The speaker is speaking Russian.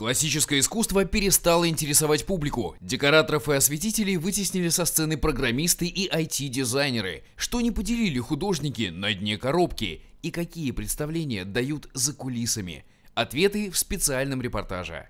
Классическое искусство перестало интересовать публику. Декораторов и осветителей вытеснили со сцены программисты и IT-дизайнеры, что не поделили художники на дне коробки и какие представления дают за кулисами. Ответы в специальном репортаже.